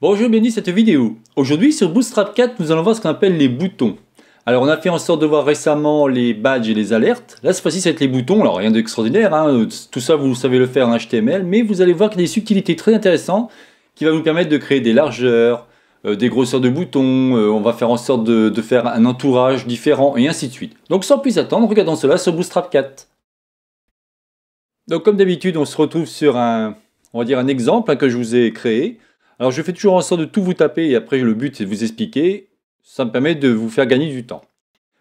Bonjour, bienvenue cette vidéo. Aujourd'hui sur Bootstrap 4, nous allons voir ce qu'on appelle les boutons. Alors on a fait en sorte de voir récemment les badges et les alertes. Là cette fois-ci être les boutons, alors rien d'extraordinaire, hein. tout ça vous savez le faire en HTML, mais vous allez voir qu'il y a des subtilités très intéressantes qui vont vous permettre de créer des largeurs, euh, des grosseurs de boutons, euh, on va faire en sorte de, faire un entourage différent et ainsi de suite. Donc sans plus attendre, regardons cela sur Bootstrap 4. Donc comme d'habitude on se retrouve sur un, va dire un exemple hein, que je vous ai créé. Alors je fais toujours en sorte de tout vous taper et après le but c'est de vous expliquer. Ça me permet de vous faire gagner du temps.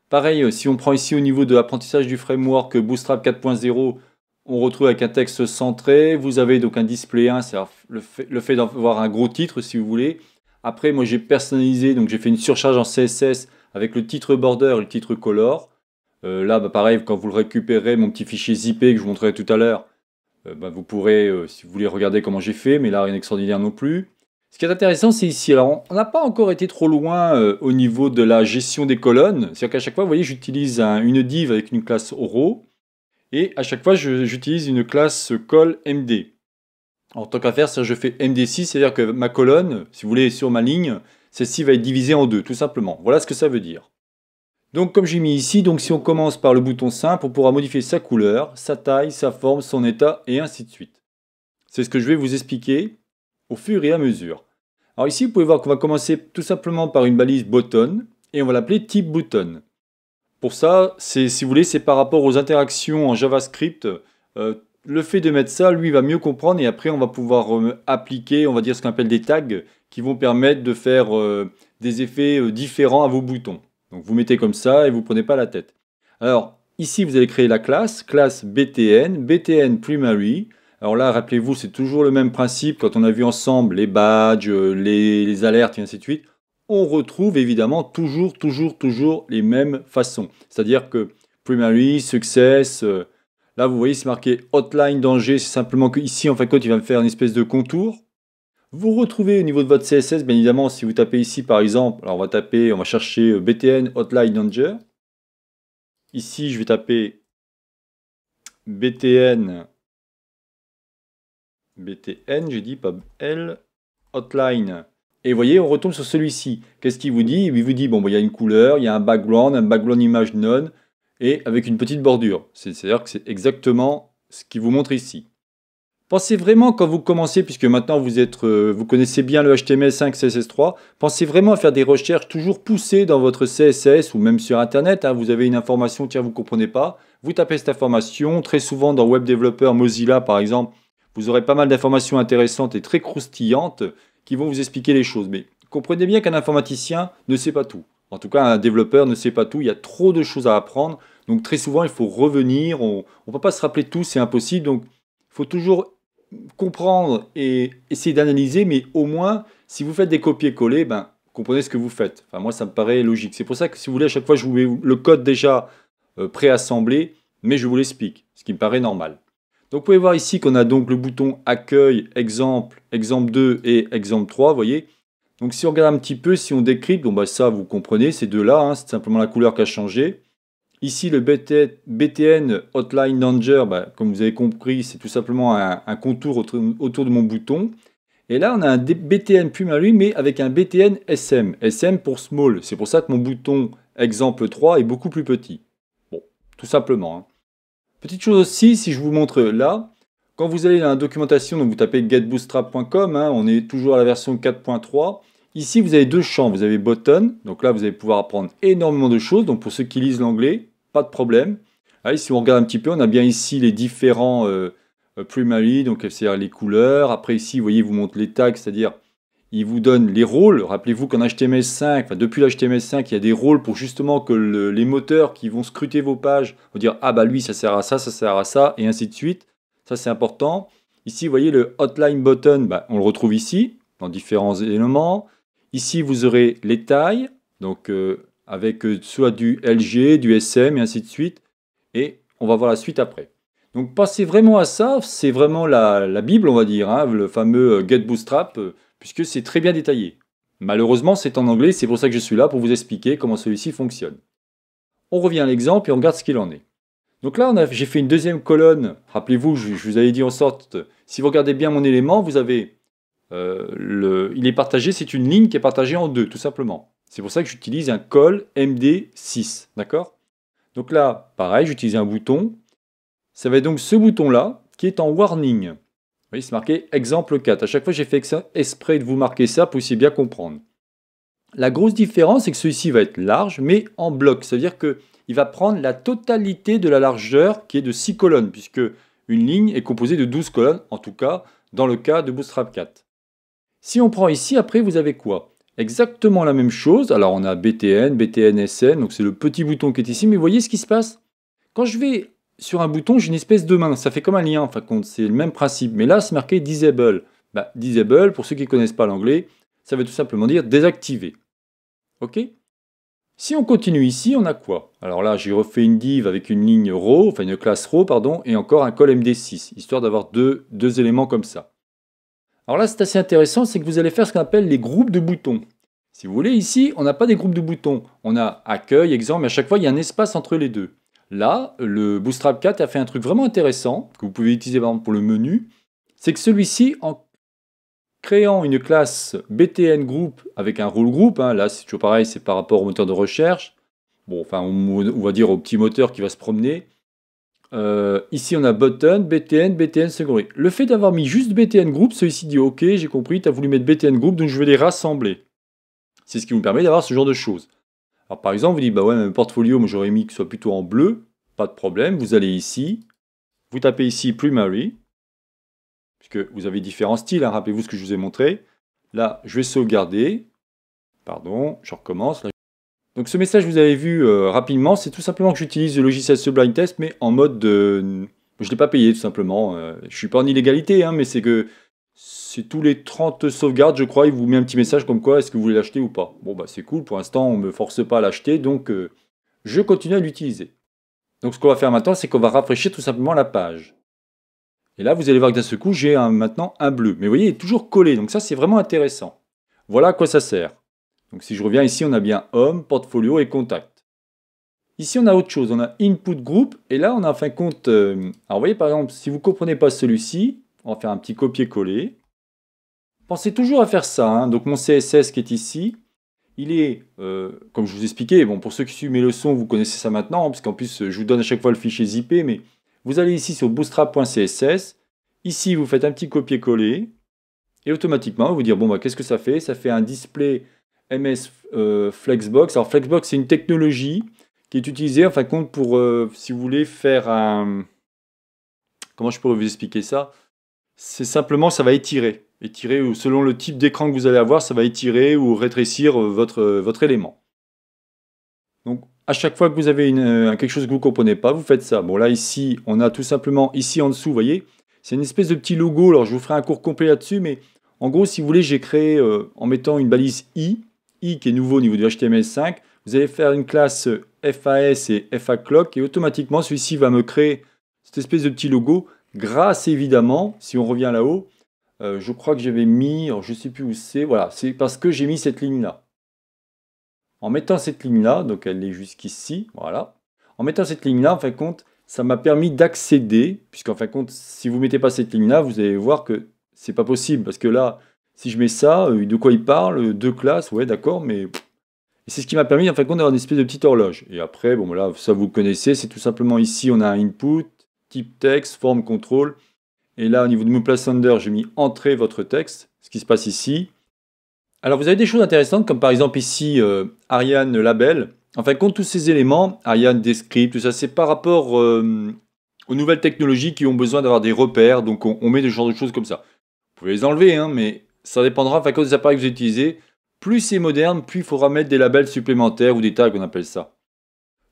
Pareil, euh, si on prend ici au niveau de l'apprentissage du framework Bootstrap 4.0, on retrouve avec un texte centré. Vous avez donc un display 1, c'est le fait, le d'avoir un gros titre si vous voulez. Après, moi j'ai personnalisé, donc j'ai fait une surcharge en CSS avec le titre border et le titre color. Euh, là, bah, pareil, quand vous le récupérez, mon petit fichier zip que je vous montrerai tout à l'heure, euh, bah, vous pourrez, si vous voulez, regarder comment j'ai fait, mais là, rien d'extraordinaire non plus. Ce qui est intéressant, c'est ici. Alors, on n'a pas encore été trop loin euh, au niveau de la gestion des colonnes. C'est-à-dire qu'à chaque fois, vous voyez, j'utilise une div avec une classe Oro. Et à chaque fois, j'utilise une classe col MD. En tant qu'affaire, ça, je fais MD6, c'est-à-dire que ma colonne, si vous voulez, sur ma ligne, celle-ci va être divisée en deux, tout simplement. Voilà ce que ça veut dire. Donc, comme j'ai mis ici, donc si on commence par le bouton simple, on pourra modifier sa couleur, sa taille, sa forme, son état, et ainsi de suite. C'est ce que je vais vous expliquer au fur et à mesure. Alors ici, vous pouvez voir qu'on va commencer tout simplement par une balise button et on va l'appeler type button. Pour ça, si vous voulez, c'est par rapport aux interactions en JavaScript. Euh, le fait de mettre ça, lui, va mieux comprendre et après, on va pouvoir euh, appliquer, on va dire ce qu'on appelle des tags qui vont permettre de faire euh, des effets différents à vos boutons. Donc vous mettez comme ça et vous prenez pas la tête. Alors ici, vous allez créer la classe, classe BTN, BTN Primary. Alors là, rappelez-vous, c'est toujours le même principe. Quand on a vu ensemble les badges, euh, les, alertes et ainsi de suite, on retrouve évidemment toujours, toujours, toujours les mêmes façons. C'est-à-dire que primary, success, euh, là vous voyez c'est marqué hotline danger, c'est simplement que ici en fin de compte il va me faire une espèce de contour. Vous retrouvez au niveau de votre CSS, bien évidemment, si vous tapez ici par exemple, alors on va taper, on va chercher euh, BTN hotline danger. Ici je vais taper BTN BTN, j'ai dit pas L, hotline. Et vous voyez, on retombe sur celui-ci. Qu'est-ce qu'il vous dit Il vous dit, bon, bah, il y a une couleur, il y a un background, un background image none, et avec une petite bordure. C'est-à-dire que c'est exactement ce qu'il vous montre ici. Pensez vraiment, quand vous commencez, puisque maintenant vous, êtes, euh, vous connaissez bien le HTML5, CSS3, pensez vraiment à faire des recherches toujours poussées dans votre CSS ou même sur Internet. Hein. vous avez une information, tiens, vous ne comprenez pas. Vous tapez cette information. Très souvent, dans Web Developer, Mozilla, par exemple, vous aurez pas mal d'informations intéressantes et très croustillantes qui vont vous expliquer les choses. Mais comprenez bien qu'un informaticien ne sait pas tout. En tout cas, un développeur ne sait pas tout. Il y a trop de choses à apprendre. Donc très souvent, il faut revenir. On ne peut pas se rappeler tout, c'est impossible. Donc il faut toujours comprendre et essayer d'analyser. Mais au moins, si vous faites des copier-coller, ben, comprenez ce que vous faites. Enfin, moi, ça me paraît logique. C'est pour ça que si vous voulez, à chaque fois, je vous mets le code déjà euh, préassemblé, mais je vous l'explique, ce qui me paraît normal. Donc vous pouvez voir ici qu'on a donc le bouton accueil, exemple, exemple 2 et exemple 3, vous voyez. Donc si on regarde un petit peu, si on décrypte, bah ça vous comprenez, ces deux-là, hein, c'est simplement la couleur qui a changé. Ici le BTN Hotline Danger, bah, comme vous avez compris, c'est tout simplement un, contour autour, de mon bouton. Et là on a un BTN Puma lui, mais avec un BTN SM. SM pour small, c'est pour ça que mon bouton exemple 3 est beaucoup plus petit. Bon, tout simplement. Hein. Petite chose aussi, si je vous montre là, quand vous allez dans la documentation, vous tapez getbootstrap.com, hein, on est toujours à la version 4.3. Ici, vous avez deux champs. Vous avez button, donc là, vous allez pouvoir apprendre énormément de choses. Donc pour ceux qui lisent l'anglais, pas de problème. Allez, ah, si on regarde un petit peu, on a bien ici les différents euh, euh, primaries, primary, donc c'est-à-dire les couleurs. Après ici, vous voyez, vous montre les tags, c'est-à-dire il vous donne les rôles. Rappelez-vous qu'en HTML5, depuis l'HTML5, il y a des rôles pour justement que les moteurs qui vont scruter vos pages vont dire Ah bah lui, ça sert à ça, ça sert à ça, et ainsi de suite. Ça, c'est important. Ici, vous voyez le hotline button, bah, on le retrouve ici, dans différents éléments. Ici, vous aurez les tailles, donc euh, avec euh, soit du LG, du SM, et ainsi de suite. Et on va voir la suite après. Donc pensez vraiment à ça, c'est vraiment la, Bible, on va dire, hein, le fameux euh, Get Bootstrap puisque c'est très bien détaillé. Malheureusement, c'est en anglais, c'est pour ça que je suis là, pour vous expliquer comment celui-ci fonctionne. On revient à l'exemple et on regarde ce qu'il en est. Donc là, j'ai fait une deuxième colonne. Rappelez-vous, je, vous avais dit en sorte, si vous regardez bien mon élément, vous avez, euh, le, il est partagé, c'est une ligne qui est partagée en deux, tout simplement. C'est pour ça que j'utilise un col MD6, d'accord Donc là, pareil, j'utilise un bouton. Ça va être donc ce bouton-là qui est en warning. Vous voyez, c'est marqué exemple 4. À chaque fois, j'ai fait exprès de vous marquer ça pour essayer bien comprendre. La grosse différence, c'est que celui-ci va être large, mais en bloc. C'est-à-dire qu'il va prendre la totalité de la largeur qui est de 6 colonnes, puisque une ligne est composée de 12 colonnes, en tout cas dans le cas de Bootstrap 4. Si on prend ici, après, vous avez quoi Exactement la même chose. Alors, on a BTN, BTN, SN, donc c'est le petit bouton qui est ici, mais vous voyez ce qui se passe Quand je vais sur un bouton, j'ai une espèce de main. Ça fait comme un lien, enfin, c'est le même principe. Mais là, c'est marqué disable. Bah, disable, pour ceux qui ne connaissent pas l'anglais, ça veut tout simplement dire désactiver. OK Si on continue ici, on a quoi Alors là, j'ai refait une div avec une ligne row, enfin une classe row, pardon, et encore un col md6, histoire d'avoir deux, deux éléments comme ça. Alors là, c'est assez intéressant, c'est que vous allez faire ce qu'on appelle les groupes de boutons. Si vous voulez, ici, on n'a pas des groupes de boutons. On a accueil, exemple, mais à chaque fois, il y a un espace entre les deux. Là, le Bootstrap 4 a fait un truc vraiment intéressant, que vous pouvez utiliser par exemple pour le menu, c'est que celui-ci, en créant une classe BTN Group avec un role group, hein, là c'est toujours pareil, c'est par rapport au moteur de recherche, enfin on, va dire au petit moteur qui va se promener, euh, ici on a button, BTN, BTN secondary. Le fait d'avoir mis juste BTN group, celui-ci dit ok, j'ai compris, tu as voulu mettre BTN group, donc je vais les rassembler. C'est ce qui vous permet d'avoir ce genre de choses par exemple, vous dites, bah ouais, mon portfolio, mais j'aurais mis qu'il soit plutôt en bleu. Pas de problème, vous allez ici, vous tapez ici Primary, puisque vous avez différents styles, hein. rappelez-vous ce que je vous ai montré. Là, je vais sauvegarder. Pardon, je recommence. donc ce message, vous avez vu euh, rapidement, c'est tout simplement que j'utilise le logiciel Sublime Test, mais en mode de... Je ne l'ai pas payé, tout simplement. Euh, je ne suis pas en illégalité, hein, mais c'est que c'est tous les 30 sauvegardes, je crois, il vous met un petit message comme quoi est-ce que vous voulez l'acheter ou pas. Bon, bah c'est cool, pour l'instant, on ne me force pas à l'acheter, donc euh, je continue à l'utiliser. Donc ce qu'on va faire maintenant, c'est qu'on va rafraîchir tout simplement la page. Et là, vous allez voir que d'un seul coup, j'ai maintenant un bleu. Mais vous voyez, il est toujours collé, donc ça, c'est vraiment intéressant. Voilà à quoi ça sert. Donc si je reviens ici, on a bien Home, Portfolio et Contact. Ici, on a autre chose, on a Input Group, et là, on a en fin de compte... Euh, alors vous voyez, par exemple, si vous ne comprenez pas celui-ci, on va faire un petit copier-coller. Pensez toujours à faire ça. Hein. Donc mon CSS qui est ici, il est, euh, comme je vous expliquais, bon, pour ceux qui suivent mes leçons, vous connaissez ça maintenant, hein, parce qu'en plus, je vous donne à chaque fois le fichier zippé, mais vous allez ici sur bootstrap.css. Ici, vous faites un petit copier-coller. Et automatiquement, vous dire, bon, bah, qu'est-ce que ça fait Ça fait un display MS euh, Flexbox. Alors, Flexbox, c'est une technologie qui est utilisée, en fin de compte, pour, euh, si vous voulez, faire un... Comment je pourrais vous expliquer ça c'est simplement ça va étirer. Étirer, ou selon le type d'écran que vous allez avoir, ça va étirer ou rétrécir euh, votre, euh, votre élément. Donc à chaque fois que vous avez euh, quelque chose que vous ne comprenez pas, vous faites ça. Bon là ici, on a tout simplement ici en dessous, vous voyez, c'est une espèce de petit logo. Alors je vous ferai un cours complet là-dessus, mais en gros, si vous voulez, j'ai créé en mettant une balise i, i qui est nouveau au niveau du HTML5. Vous allez faire une classe FAS et fa-clock et automatiquement celui-ci va me créer cette espèce de petit logo Grâce évidemment, si on revient là-haut, euh, je crois que j'avais mis, je ne sais plus où c'est, voilà, c'est parce que j'ai mis cette ligne-là. En mettant cette ligne-là, donc elle est jusqu'ici, voilà, en mettant cette ligne-là, en fin de compte, ça m'a permis d'accéder, puisqu'en fin de compte, si vous ne mettez pas cette ligne-là, vous allez voir que c'est pas possible, parce que là, si je mets ça, euh, de quoi il parle, euh, deux classes, ouais, d'accord, mais c'est ce qui m'a permis, en fin de compte, d'avoir une espèce de petite horloge. Et après, bon, là, ça vous connaissez, c'est tout simplement ici, on a un input, type texte, forme, contrôle. Et là, au niveau de Thunder, j'ai mis entrer votre texte, ce qui se passe ici. Alors, vous avez des choses intéressantes, comme par exemple ici, euh, Ariane Label. Enfin, compte, tous ces éléments, Ariane, Descript, tout ça, c'est par rapport euh, aux nouvelles technologies qui ont besoin d'avoir des repères. Donc, on, met des genres de choses comme ça. Vous pouvez les enlever, hein, mais ça dépendra, Enfin, fin de des appareils que vous utilisez. Plus c'est moderne, plus il faudra mettre des labels supplémentaires ou des tags, on appelle ça.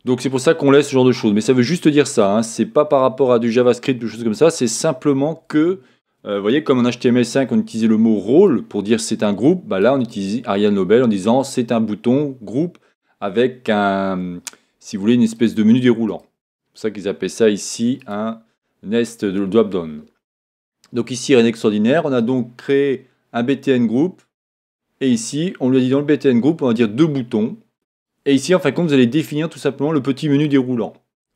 Donc c'est pour ça qu'on laisse ce genre de choses. Mais ça veut juste dire ça. Hein. C'est pas par rapport à du JavaScript ou des choses comme ça. C'est simplement que, euh, vous voyez, comme en HTML5, on utilisait le mot rôle pour dire c'est un groupe. Bah là, on utilise Ariane Nobel en disant c'est un bouton groupe avec un, si vous voulez, une espèce de menu déroulant. C'est pour ça qu'ils appellent ça ici un nest de drop-down. Donc ici, rien d'extraordinaire. On a donc créé un BTN group. Et ici, on lui a dit dans le BTN group, on va dire deux boutons. Et ici, en fin de compte, vous allez définir tout simplement le petit menu déroulant.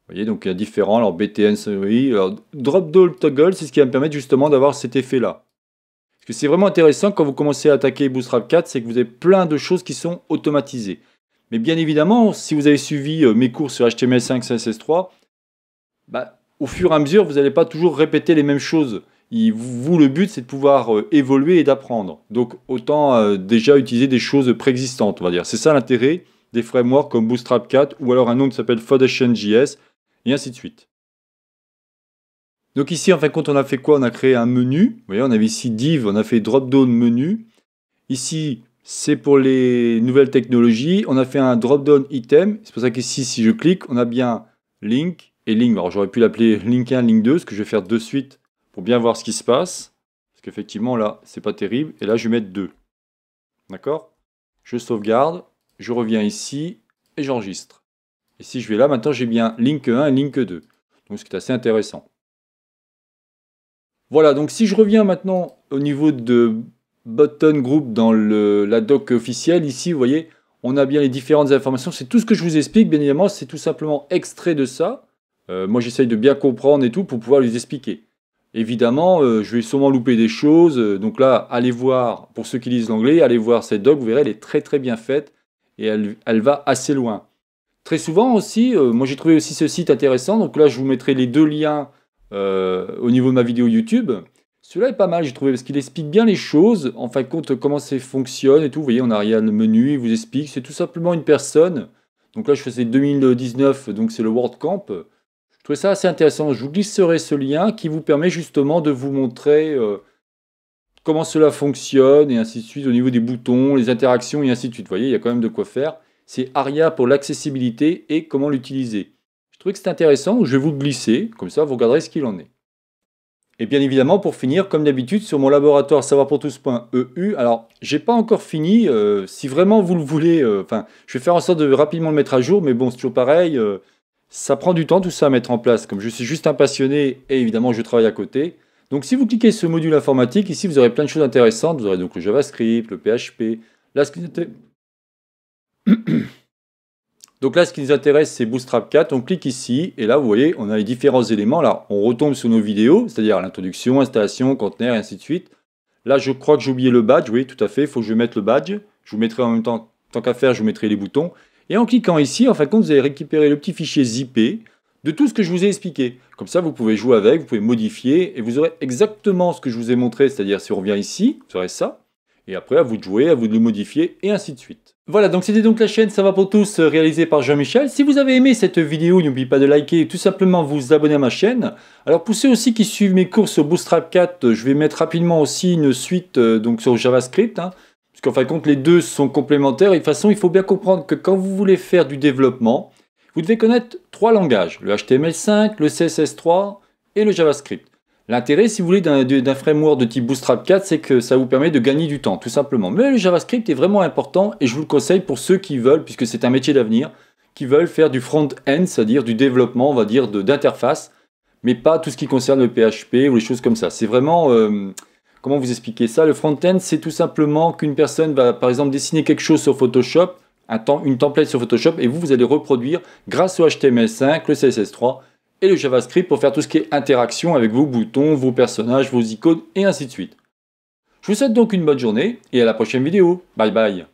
Vous voyez, donc il y a différents, alors BTN, oui, alors Drop Toggle, c'est ce qui va me permettre justement d'avoir cet effet-là. Ce que c'est vraiment intéressant quand vous commencez à attaquer Bootstrap 4, c'est que vous avez plein de choses qui sont automatisées. Mais bien évidemment, si vous avez suivi euh, mes cours sur HTML5, CSS3, bah, au fur et à mesure, vous n'allez pas toujours répéter les mêmes choses. vous, le but, c'est de pouvoir euh, évoluer et d'apprendre. Donc, autant euh, déjà utiliser des choses préexistantes, on va dire. C'est ça l'intérêt des frameworks comme Bootstrap 4 ou alors un nom qui s'appelle Fodationjs et ainsi de suite. Donc ici, en fin de compte, on a fait quoi On a créé un menu. Vous voyez, on avait ici div, on a fait drop-down menu. Ici, c'est pour les nouvelles technologies. On a fait un drop-down item. C'est pour ça qu'ici, si je clique, on a bien link et link. Alors j'aurais pu l'appeler link 1, link 2, ce que je vais faire de suite pour bien voir ce qui se passe. Parce qu'effectivement, là, c'est pas terrible. Et là, je vais mettre 2. D'accord Je sauvegarde je reviens ici et j'enregistre. Et si je vais là, maintenant j'ai bien link 1 et link 2. Donc ce qui est assez intéressant. Voilà, donc si je reviens maintenant au niveau de button group dans la doc officielle, ici vous voyez, on a bien les différentes informations. C'est tout ce que je vous explique, bien évidemment, c'est tout simplement extrait de ça. Euh, moi j'essaye de bien comprendre et tout pour pouvoir les expliquer. Évidemment, euh, je vais sûrement louper des choses. Euh, donc là, allez voir, pour ceux qui lisent l'anglais, allez voir cette doc, vous verrez, elle est très très bien faite et elle, elle va assez loin. Très souvent aussi, euh, moi j'ai trouvé aussi ce site intéressant, donc là je vous mettrai les deux liens euh, au niveau de ma vidéo YouTube. Celui-là est pas mal, j'ai trouvé, parce qu'il explique bien les choses, en fin de compte, comment ça fonctionne et tout. Vous voyez, on a rien le menu, il vous explique. C'est tout simplement une personne. Donc là, je faisais 2019, donc c'est le World Camp. Je trouvais ça assez intéressant. Je vous glisserai ce lien qui vous permet justement de vous montrer euh, comment cela fonctionne, et ainsi de suite, au niveau des boutons, les interactions, et ainsi de suite. Vous voyez, il y a quand même de quoi faire. C'est ARIA pour l'accessibilité et comment l'utiliser. Je trouvais que c'est intéressant, je vais vous le glisser, comme ça vous regarderez ce qu'il en est. Et bien évidemment, pour finir, comme d'habitude, sur mon laboratoire savoir-pour-tous.eu, alors j'ai pas encore fini, euh, si vraiment vous le voulez, euh, enfin, je vais faire en sorte de rapidement le mettre à jour, mais bon, c'est toujours pareil, euh, ça prend du temps tout ça à mettre en place, comme je suis juste un passionné et évidemment je travaille à côté, donc si vous cliquez sur module informatique, ici vous aurez plein de choses intéressantes. Vous aurez donc le JavaScript, le PHP. Là, ce donc là, ce qui nous intéresse, c'est Bootstrap 4. On clique ici et là, vous voyez, on a les différents éléments. Là, on retombe sur nos vidéos, c'est-à-dire l'introduction, installation, conteneur et ainsi de suite. Là, je crois que j'ai oublié le badge. Oui, tout à fait, il faut que je mette le badge. Je vous mettrai en même temps, tant qu'à faire, je vous mettrai les boutons. Et en cliquant ici, en fin de compte, vous allez récupérer le petit fichier zippé de tout ce que je vous ai expliqué. Comme ça, vous pouvez jouer avec, vous pouvez modifier, et vous aurez exactement ce que je vous ai montré, c'est-à-dire si on revient ici, vous aurez ça, et après à vous de jouer, à vous de le modifier, et ainsi de suite. Voilà, donc c'était donc la chaîne Ça va pour tous, euh, réalisée par Jean-Michel. Si vous avez aimé cette vidéo, n'oubliez pas de liker tout simplement vous abonner à ma chaîne. Alors pour aussi qui suivent mes courses au Bootstrap 4, euh, je vais mettre rapidement aussi une suite euh, donc sur JavaScript, hein, parce qu'en fin de compte les deux sont complémentaires, et de façon il faut bien comprendre que quand vous voulez faire du développement, vous devez connaître trois langages, le HTML5, le CSS3 et le JavaScript. L'intérêt, si vous voulez, d'un framework de type Bootstrap 4, c'est que ça vous permet de gagner du temps, tout simplement. Mais le JavaScript est vraiment important et je vous le conseille pour ceux qui veulent, puisque c'est un métier d'avenir, qui veulent faire du front-end, c'est-à-dire du développement, on va dire, d'interface, mais pas tout ce qui concerne le PHP ou les choses comme ça. C'est vraiment... Euh, comment vous expliquer ça Le front-end, c'est tout simplement qu'une personne va, par exemple, dessiner quelque chose sur Photoshop, une template sur Photoshop et vous, vous allez reproduire grâce au HTML5, le CSS3 et le JavaScript pour faire tout ce qui est interaction avec vos boutons, vos personnages, vos icônes et ainsi de suite. Je vous souhaite donc une bonne journée et à la prochaine vidéo. Bye bye